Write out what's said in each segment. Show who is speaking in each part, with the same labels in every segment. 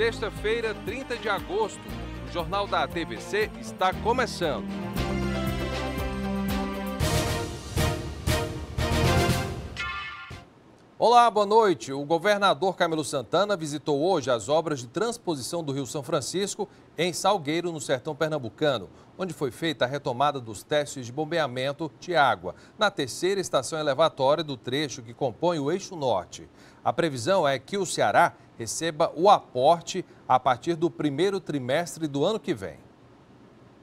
Speaker 1: Sexta-feira, 30 de agosto, o Jornal da TVC está começando. Olá, boa noite. O governador Camilo Santana visitou hoje as obras de transposição do Rio São Francisco em Salgueiro, no sertão pernambucano, onde foi feita a retomada dos testes de bombeamento de água, na terceira estação elevatória do trecho que compõe o eixo norte. A previsão é que o Ceará receba o aporte a partir do primeiro trimestre do ano que vem.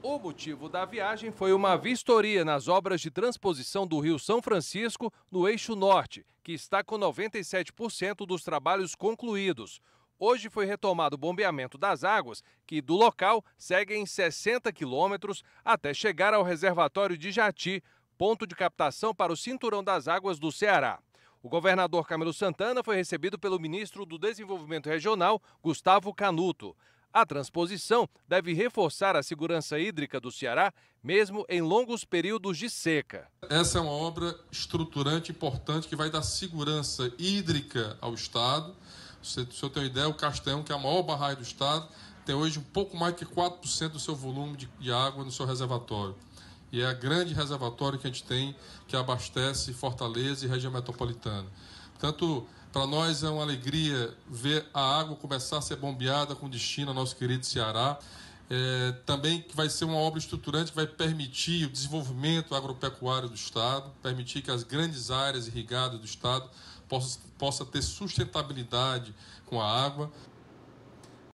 Speaker 1: O motivo da viagem foi uma vistoria nas obras de transposição do Rio São Francisco no eixo norte, que está com 97% dos trabalhos concluídos. Hoje foi retomado o bombeamento das águas, que do local seguem 60 quilômetros até chegar ao reservatório de Jati, ponto de captação para o Cinturão das Águas do Ceará. O governador Camilo Santana foi recebido pelo ministro do Desenvolvimento Regional, Gustavo Canuto. A transposição deve reforçar a segurança hídrica do Ceará,
Speaker 2: mesmo em longos períodos de seca. Essa é uma obra estruturante importante que vai dar segurança hídrica ao Estado. Se tem uma ideia, o Castanhão, que é a maior barragem do Estado, tem hoje um pouco mais que 4% do seu volume de água no seu reservatório e é a grande reservatório que a gente tem que abastece Fortaleza e região metropolitana. Portanto, para nós é uma alegria ver a água começar a ser bombeada com destino ao nosso querido Ceará. É, também que vai ser uma obra estruturante que vai permitir o desenvolvimento agropecuário do Estado, permitir que as grandes áreas irrigadas do Estado possam possa ter sustentabilidade com a água.